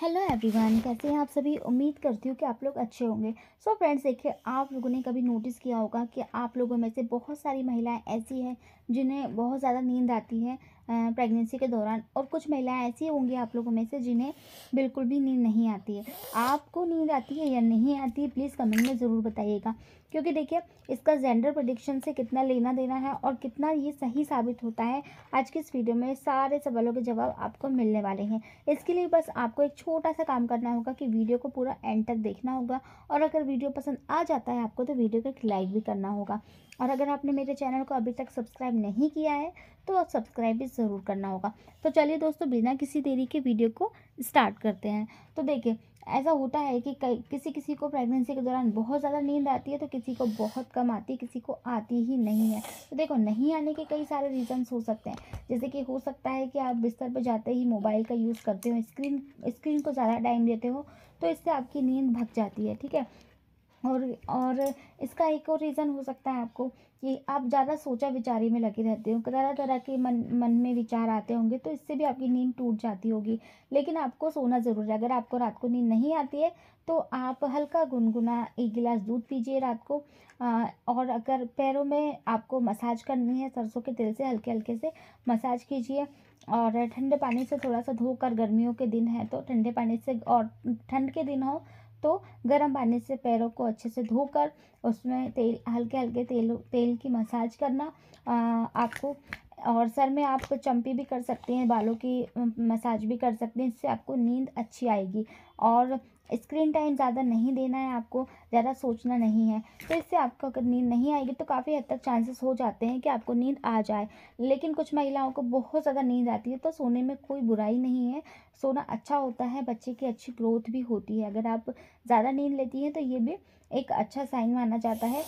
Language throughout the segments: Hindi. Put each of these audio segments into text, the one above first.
हेलो एवरीवन कैसे हैं आप सभी उम्मीद करती हूँ कि आप लोग अच्छे होंगे सो फ्रेंड्स देखिए आप लोगों ने कभी नोटिस किया होगा कि आप लोगों में से बहुत सारी महिलाएं ऐसी हैं जिन्हें बहुत ज़्यादा नींद आती है प्रेगनेंसी के दौरान और कुछ महिलाएं ऐसी होंगी आप लोगों में से जिन्हें बिल्कुल भी नींद नहीं आती है आपको नींद आती है या नहीं आती है प्लीज़ कमेंट में ज़रूर बताइएगा क्योंकि देखिए इसका जेंडर प्रडिक्शन से कितना लेना देना है और कितना ये सही साबित होता है आज की इस वीडियो में सारे सवालों के जवाब आपको मिलने वाले हैं इसके लिए बस आपको एक छोटा सा काम करना होगा कि वीडियो को पूरा एंड तक देखना होगा और अगर वीडियो पसंद आ जाता है आपको तो वीडियो को एक लाइक भी करना होगा और अगर आपने मेरे चैनल को अभी तक सब्सक्राइब नहीं किया है तो सब्सक्राइब भी ज़रूर करना होगा तो चलिए दोस्तों बिना किसी देरी के वीडियो को स्टार्ट करते हैं तो देखिए ऐसा होता है कि कई किसी किसी को प्रेगनेंसी के दौरान बहुत ज़्यादा नींद आती है तो किसी को बहुत कम आती है किसी को आती ही नहीं है तो देखो नहीं आने के कई सारे रीजंस हो सकते हैं जैसे कि हो सकता है कि आप बिस्तर पर जाते ही मोबाइल का यूज़ करते हो स्क्रीन स्क्रीन को ज़्यादा टाइम देते हो तो इससे आपकी नींद भग जाती है ठीक है और और इसका एक और रीज़न हो सकता है आपको कि आप ज़्यादा सोचा विचारी में लगे रहते हो तरह तरह के मन मन में विचार आते होंगे तो इससे भी आपकी नींद टूट जाती होगी लेकिन आपको सोना ज़रूर है अगर आपको रात को नींद नहीं आती है तो आप हल्का गुनगुना एक गिलास दूध पीजिए रात को आ, और अगर पैरों में आपको मसाज करनी है सरसों के तेल से हल्के हल्के से मसाज कीजिए और ठंडे पानी से थोड़ा सा धोकर गर्मियों के दिन है तो ठंडे पानी से और ठंड के दिन हो तो गर्म पानी से पैरों को अच्छे से धोकर उसमें तेल हल्के हल्के तेल तेल की मसाज करना आ, आपको और सर में आप चम्पी भी कर सकते हैं बालों की मसाज भी कर सकते हैं इससे आपको नींद अच्छी आएगी और स्क्रीन टाइम ज़्यादा नहीं देना है आपको ज़्यादा सोचना नहीं है तो इससे आपको अगर नींद नहीं आएगी तो काफ़ी हद तक चांसेस हो जाते हैं कि आपको नींद आ जाए लेकिन कुछ महिलाओं को बहुत ज़्यादा नींद आती है तो सोने में कोई बुराई नहीं है सोना अच्छा होता है बच्चे की अच्छी ग्रोथ भी होती है अगर आप ज़्यादा नींद लेती हैं तो ये भी एक अच्छा साइन माना जाता है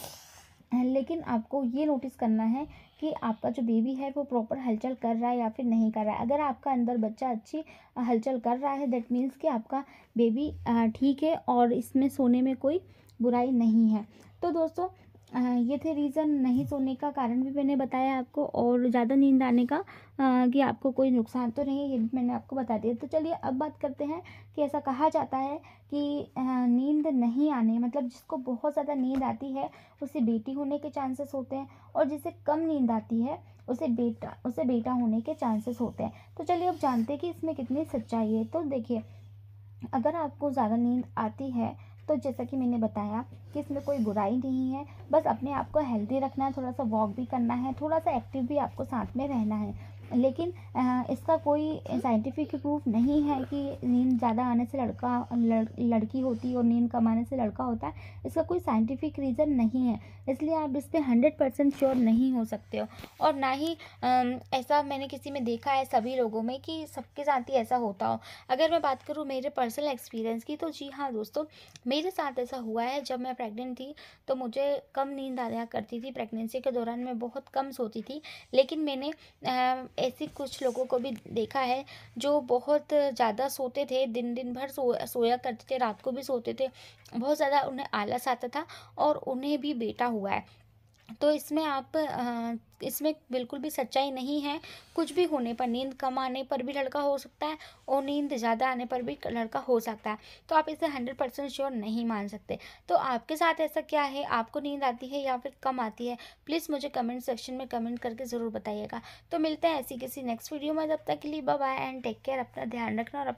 लेकिन आपको ये नोटिस करना है कि आपका जो बेबी है वो प्रॉपर हलचल कर रहा है या फिर नहीं कर रहा है अगर आपका अंदर बच्चा अच्छी हलचल कर रहा है दैट मीन्स कि आपका बेबी ठीक है और इसमें सोने में कोई बुराई नहीं है तो दोस्तों ये थे रीज़न नहीं सोने का कारण भी मैंने बताया आपको और ज़्यादा नींद आने का आ, कि आपको कोई नुकसान तो नहीं है ये मैंने आपको बता दिया तो चलिए अब बात करते हैं कि ऐसा कहा जाता है कि नींद नहीं आने मतलब जिसको बहुत ज़्यादा नींद आती है उसे बेटी होने के चांसेस होते हैं और जिसे कम नींद आती है उसे बेटा उसे बेटा होने के चांसेस होते हैं तो चलिए अब जानते हैं कि इसमें कितनी सच्चाई है तो देखिए अगर आपको ज़्यादा नींद आती है तो जैसा कि मैंने बताया कि इसमें कोई बुराई नहीं है बस अपने आप को हेल्दी रखना है थोड़ा सा वॉक भी करना है थोड़ा सा एक्टिव भी आपको साथ में रहना है लेकिन इसका कोई साइंटिफिक प्रूफ नहीं है कि नींद ज़्यादा आने से लड़का लड़, लड़की होती है और नींद कम आने से लड़का होता है इसका कोई साइंटिफिक रीज़न नहीं है इसलिए आप इस पर हंड्रेड परसेंट श्योर नहीं हो सकते हो और ना ही ऐसा मैंने किसी में देखा है सभी लोगों में कि सबके साथ ही ऐसा होता हो अगर मैं बात करूँ मेरे पर्सनल एक्सपीरियंस की तो जी हाँ दोस्तों मेरे साथ ऐसा हुआ है जब मैं प्रेगनेंट थी तो मुझे कम नींद आया करती थी प्रेगनेंसी के दौरान मैं बहुत कम सोती थी लेकिन मैंने ऐसे कुछ लोगों को भी देखा है जो बहुत ज़्यादा सोते थे दिन दिन भर सो सोया करते थे रात को भी सोते थे बहुत ज़्यादा उन्हें आलस आता था और उन्हें भी बेटा हुआ है तो इसमें आप इसमें बिल्कुल भी सच्चाई नहीं है कुछ भी होने पर नींद कम आने पर भी लड़का हो सकता है और नींद ज़्यादा आने पर भी लड़का हो सकता है तो आप इसे हंड्रेड परसेंट श्योर नहीं मान सकते तो आपके साथ ऐसा क्या है आपको नींद आती है या फिर कम आती है प्लीज़ मुझे कमेंट सेक्शन में कमेंट करके ज़रूर बताइएगा तो मिलते हैं ऐसी किसी नेक्स्ट वीडियो में जब तक के लिए बाय एंड टेक केयर अपना ध्यान रखना और